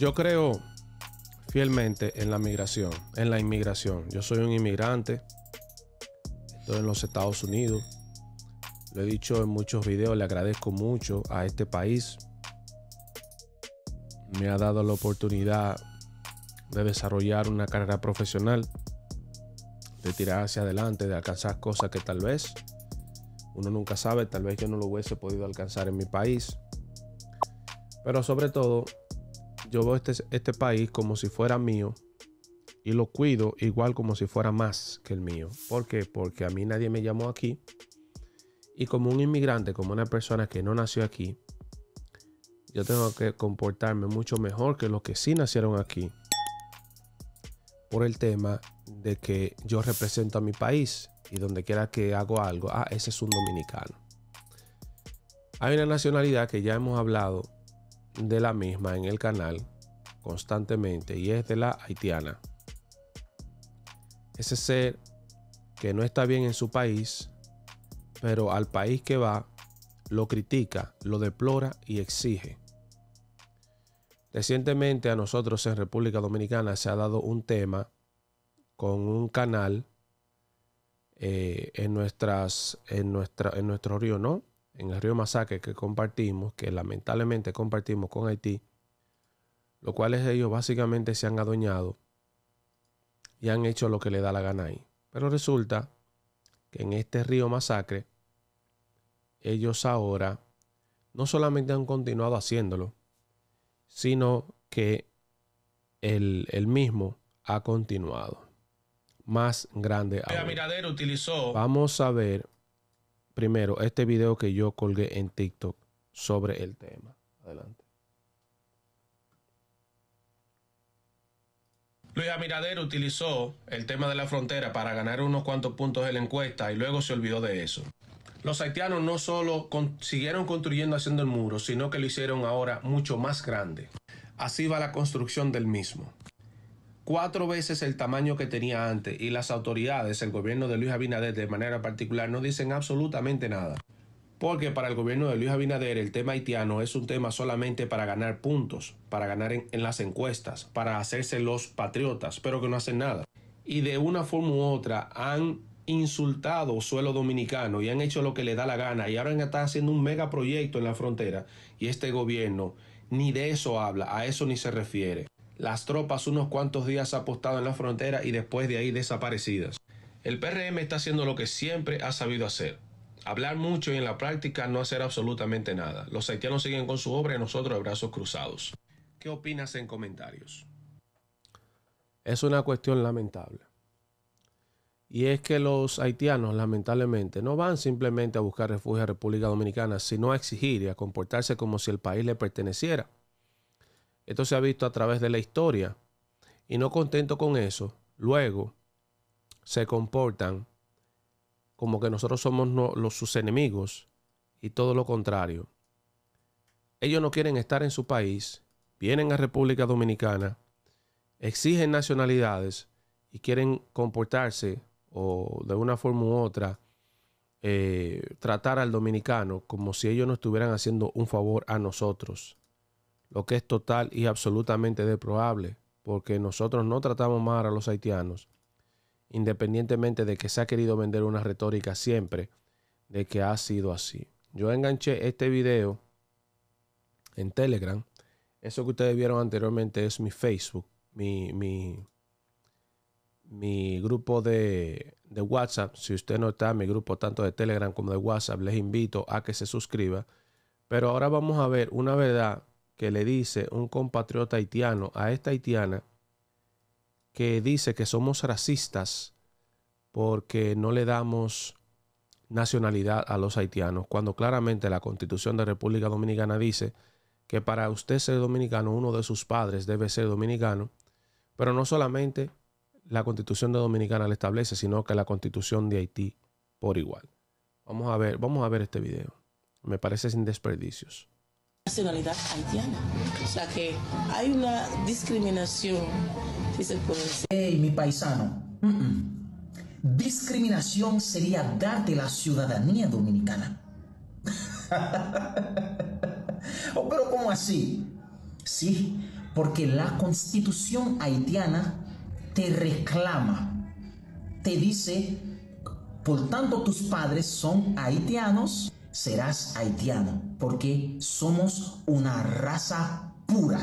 Yo creo fielmente en la migración, en la inmigración. Yo soy un inmigrante, estoy en los Estados Unidos. Lo he dicho en muchos videos, le agradezco mucho a este país. Me ha dado la oportunidad de desarrollar una carrera profesional, de tirar hacia adelante, de alcanzar cosas que tal vez uno nunca sabe, tal vez yo no lo hubiese podido alcanzar en mi país. Pero sobre todo, yo veo este, este país como si fuera mío y lo cuido igual como si fuera más que el mío. ¿Por qué? Porque a mí nadie me llamó aquí. Y como un inmigrante, como una persona que no nació aquí, yo tengo que comportarme mucho mejor que los que sí nacieron aquí. Por el tema de que yo represento a mi país y donde quiera que hago algo, ah, ese es un dominicano. Hay una nacionalidad que ya hemos hablado de la misma en el canal, constantemente y es de la haitiana. Ese ser que no está bien en su país, pero al país que va, lo critica, lo deplora y exige. Recientemente a nosotros en República Dominicana se ha dado un tema con un canal eh, en, nuestras, en, nuestra, en nuestro río, ¿no? En el río Masacre que compartimos, que lamentablemente compartimos con Haití, lo es ellos básicamente se han adueñado y han hecho lo que le da la gana ahí. Pero resulta que en este río masacre, ellos ahora no solamente han continuado haciéndolo, sino que el, mismo ha continuado. Más grande aún. utilizó. Vamos a ver primero este video que yo colgué en TikTok sobre el tema. Adelante. Luis Abinader utilizó el tema de la frontera para ganar unos cuantos puntos en la encuesta y luego se olvidó de eso. Los haitianos no solo consiguieron siguieron construyendo haciendo el muro, sino que lo hicieron ahora mucho más grande. Así va la construcción del mismo. Cuatro veces el tamaño que tenía antes y las autoridades, el gobierno de Luis Abinader de manera particular, no dicen absolutamente nada porque para el gobierno de Luis Abinader el tema haitiano es un tema solamente para ganar puntos, para ganar en, las encuestas, para hacerse los patriotas, pero que no hacen nada. Y de una forma u otra han insultado suelo dominicano y han hecho lo que le da la gana y ahora están haciendo un megaproyecto en la frontera y este gobierno ni de eso habla, a eso ni se refiere. Las tropas unos cuantos días apostado en la frontera y después de ahí desaparecidas. El PRM está haciendo lo que siempre ha sabido hacer, hablar mucho y en la práctica no hacer absolutamente nada. Los haitianos siguen con su obra y nosotros de brazos cruzados. ¿Qué opinas en comentarios? Es una cuestión lamentable. Y es que los haitianos, lamentablemente, no van simplemente a buscar refugio a República Dominicana, sino a exigir y a comportarse como si el país le perteneciera. Esto se ha visto a través de la historia. Y no contento con eso, luego se comportan como que nosotros somos los, sus enemigos y todo lo contrario. Ellos no quieren estar en su país, vienen a República Dominicana, exigen nacionalidades y quieren comportarse o de una forma u otra eh, tratar al dominicano como si ellos no estuvieran haciendo un favor a nosotros, lo que es total y absolutamente deprobable, porque nosotros no tratamos mal a los haitianos independientemente de que se ha querido vender una retórica siempre, de que ha sido así. Yo enganché este video en Telegram. Eso que ustedes vieron anteriormente es mi Facebook, mi, mi, grupo de, de, WhatsApp. Si usted no está en mi grupo tanto de Telegram como de WhatsApp, les invito a que se suscriba. Pero ahora vamos a ver una verdad que le dice un compatriota haitiano a esta haitiana que dice que somos racistas porque no le damos nacionalidad a los haitianos, cuando claramente la Constitución de República Dominicana dice que para usted ser dominicano, uno de sus padres debe ser dominicano, pero no solamente la Constitución de Dominicana le establece, sino que la Constitución de Haití por igual. Vamos a ver, vamos a ver este video. Me parece sin desperdicios. Nacionalidad haitiana. O sea que hay una discriminación Hey, mi paisano. Discriminación sería darte la ciudadanía dominicana. Oh, pero ¿cómo así? Sí, porque la constitución haitiana te reclama, te dice, por tanto tus padres son haitianos, serás haitiano, porque somos una raza pura.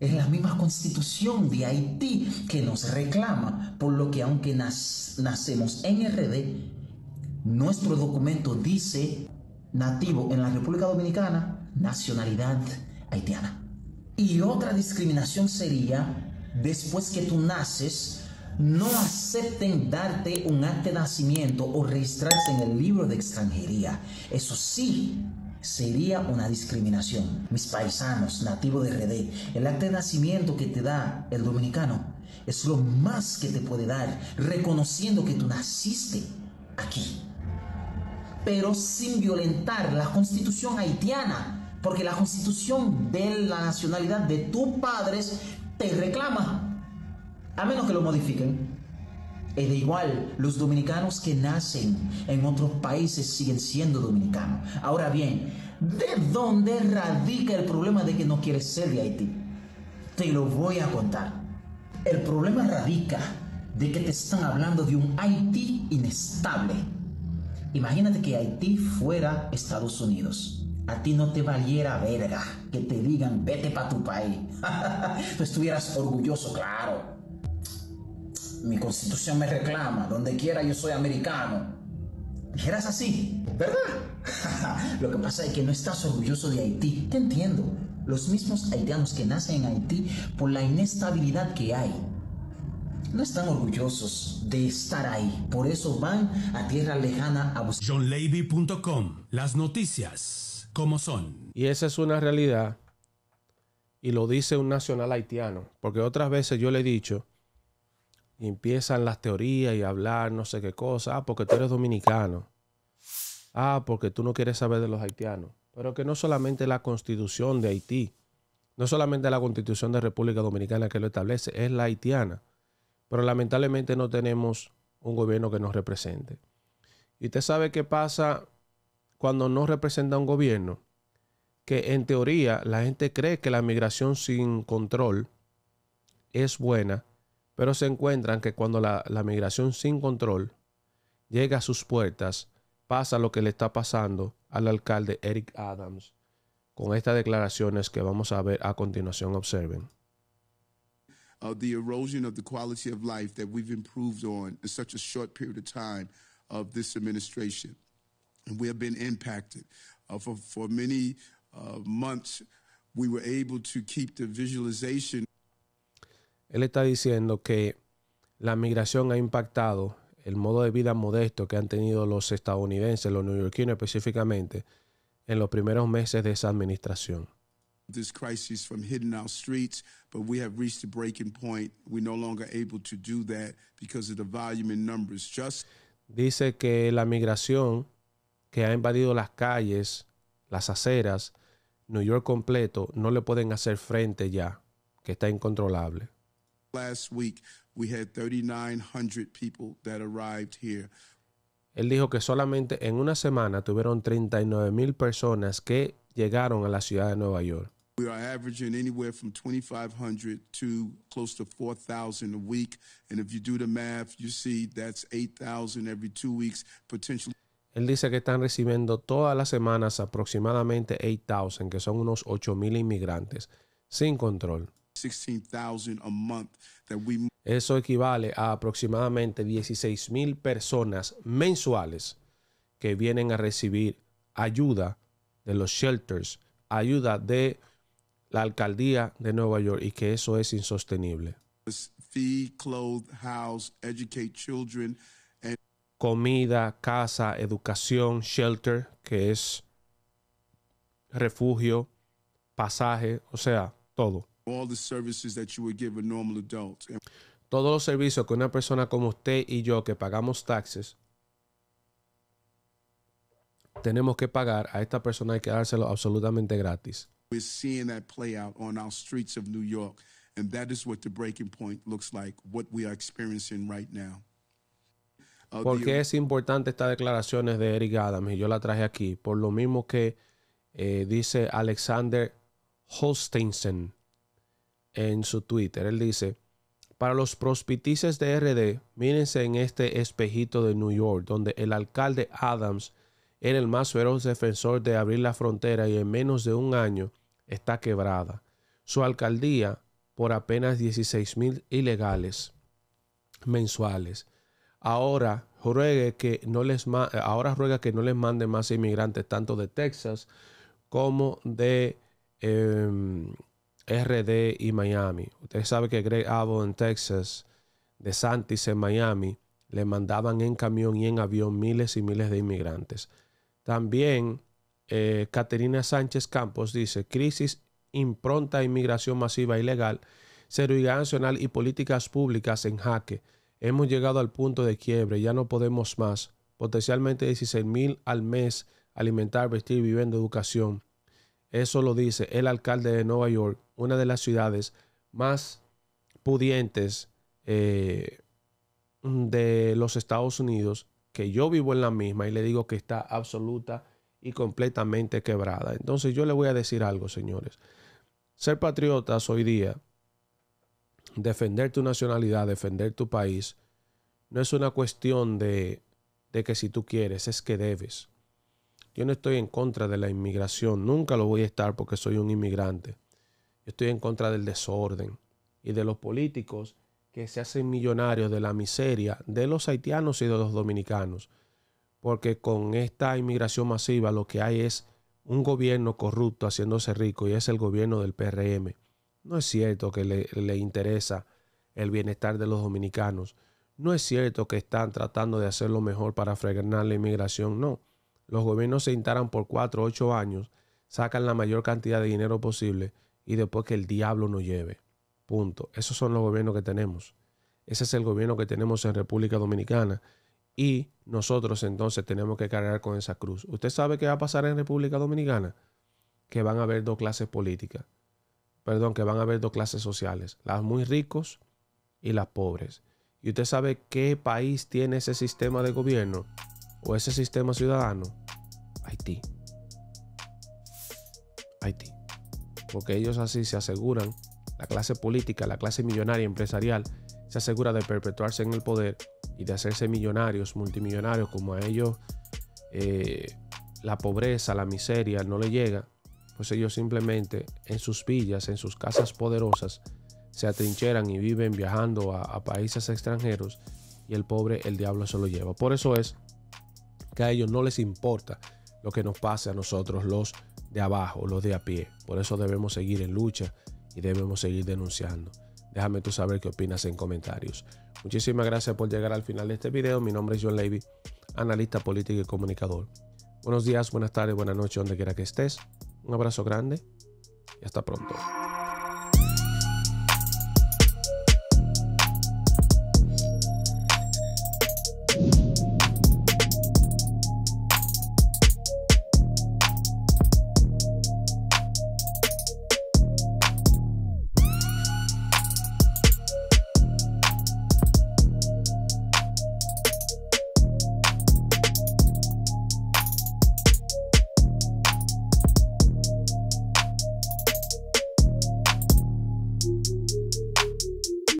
Es la misma constitución de Haití que nos reclama, por lo que aunque nacemos en RD, nuestro documento dice nativo en la República Dominicana, nacionalidad haitiana. Y otra discriminación sería, después que tú naces, no acepten darte un acta de nacimiento o registrarse en el libro de extranjería. Eso sí, sería una discriminación. Mis paisanos, nativos de RD, el acta de nacimiento que te da el dominicano es lo más que te puede dar, reconociendo que tú naciste aquí. Pero sin violentar la constitución haitiana, porque la constitución de la nacionalidad de tus padres te reclama, a menos que lo modifiquen. E de igual, los dominicanos que nacen en otros países siguen siendo dominicanos. Ahora bien, ¿de dónde radica el problema de que no quieres ser de Haití? Te lo voy a contar. El problema radica de que te están hablando de un Haití inestable. Imagínate que Haití fuera Estados Unidos. A ti no te valiera verga que te digan vete para tu país. tú estuvieras orgulloso, claro mi constitución me reclama, donde quiera yo soy americano. Dijeras así, ¿verdad? Lo que pasa es que no estás orgulloso de Haití. Te entiendo. Los mismos haitianos que nacen en Haití por la inestabilidad que hay. No están orgullosos de estar ahí. Por eso van a tierra lejana a buscar. JohnLevy.com, Las noticias como son. Y esa es una realidad. Y lo dice un nacional haitiano. Porque otras veces yo le he dicho empiezan las teorías y hablar no sé qué cosa. Ah, porque tú eres dominicano. Ah, porque tú no quieres saber de los haitianos. Pero que no solamente la constitución de Haití, no solamente la constitución de República Dominicana que lo establece, es la haitiana. Pero lamentablemente no tenemos un gobierno que nos represente. Y usted sabe qué pasa cuando no representa un gobierno. Que en teoría la gente cree que la migración sin control es buena pero se encuentran que cuando la, la migración sin control llega a sus puertas, pasa lo que le está pasando al alcalde Eric Adams con estas declaraciones que vamos a ver a continuación. Observen. Uh, the erosion of the quality of life that we've improved on in such a short period of time of this administration. And we have been impacted. Uh, for, for many uh, months, we were able to keep the visualization él está diciendo que la migración ha impactado el modo de vida modesto que han tenido los estadounidenses, los neoyorquinos específicamente, en los primeros meses de esa administración. dice que la migración que ha invadido las calles, las aceras, New York completo, no le pueden hacer frente ya, que está incontrolable. Last week we had 3,900 people that arrived here. Él dijo que solamente en una semana tuvieron 39 mil personas que llegaron a la ciudad de Nueva York. We are averaging anywhere from 2,500 to close to 4,000 a week. And if you do the math, you see that's 8,000 every two weeks, potentially. Él dice que están recibiendo todas las semanas aproximadamente 8,000, que son unos 8,000 inmigrantes, sin control. Eso equivale a aproximadamente 16 mil personas mensuales que vienen a recibir ayuda de los shelters, ayuda de la alcaldía de Nueva York y que eso es insostenible. children, Comida, casa, educación, shelter, que es refugio, pasaje, o sea, todo services Todos los servicios que una persona como usted y yo que pagamos taxes tenemos que pagar a esta persona hay que dárselo absolutamente gratis. Porque es importante estas declaraciones de Eric Adams? yo la traje aquí, por lo mismo que eh, dice Alexander Holsteinsen, en su Twitter. Él dice, para los prospitices de RD, mírense en este espejito de New York, donde el alcalde Adams era el más feroz defensor de abrir la frontera y en menos de un año está quebrada. Su alcaldía por apenas 16 mil ilegales mensuales. Ahora ruegue que no les ahora ruega que no les mande más inmigrantes tanto de Texas como de em, RD y Miami. Ustedes sabe que Greg Abbott en Texas, de Santis en Miami, le mandaban en camión y en avión miles y miles de inmigrantes. También eh, Caterina Sánchez Campos dice, crisis impronta e inmigración masiva e ilegal, seguridad nacional y políticas públicas en jaque. Hemos llegado al punto de quiebre, ya no podemos más. Potencialmente 16 mil al mes alimentar, vestir, viviendo, educación. Eso lo dice el alcalde de Nueva York, una de las ciudades más pudientes eh, mm, de los Estados Unidos, que yo vivo en la misma y le digo que está absoluta y completamente quebrada. Entonces yo le voy a decir algo, señores. Ser patriotas hoy día, defender tu nacionalidad, defender tu país, no es una cuestión de que si tú quieres, es que debes. Yo no estoy en contra de la inmigración, nunca lo voy a estar porque soy un inmigrante. Yo estoy en contra del desorden y de los políticos que se hacen millonarios de la miseria de los haitianos y de los dominicanos. Porque con esta inmigración masiva lo que hay es un gobierno corrupto haciéndose rico y es el gobierno del PRM. No es cierto que le, le interesa el bienestar de los dominicanos. No es cierto que están tratando de hacer lo mejor para frenar la inmigración, no los gobiernos se instalan por cuatro, o ocho años, sacan la mayor cantidad de dinero posible y después que el diablo nos lleve. Punto. Esos son los gobiernos que tenemos. Ese es el gobierno que tenemos en República Dominicana. Y nosotros entonces tenemos que cargar con esa cruz. ¿Usted sabe qué va a pasar en República Dominicana? Que van a haber dos clases políticas. Perdón, que van a haber dos clases sociales. Las muy ricos y las pobres. ¿Y usted sabe qué país tiene ese sistema de gobierno? o ese sistema ciudadano, Haití. Haití. Porque ellos así se aseguran, la clase política, la clase millonaria empresarial, se asegura de perpetuarse en el poder y de hacerse millonarios, multimillonarios, como a ellos eh, la pobreza, la miseria no le llega, pues ellos simplemente en sus villas, en sus casas poderosas, se atrincheran y viven viajando a países extranjeros y el pobre el diablo se lo lleva. Por eso es a ellos no les importa lo que nos pase a nosotros, los de abajo, los de a pie. Por eso debemos seguir en lucha y debemos seguir denunciando. Déjame tú saber qué opinas en comentarios. Muchísimas gracias por llegar al final de este video. Mi nombre es John Levy, analista político y comunicador. Buenos días, buenas tardes, buenas noches, donde quiera que estés. Un abrazo grande y hasta pronto.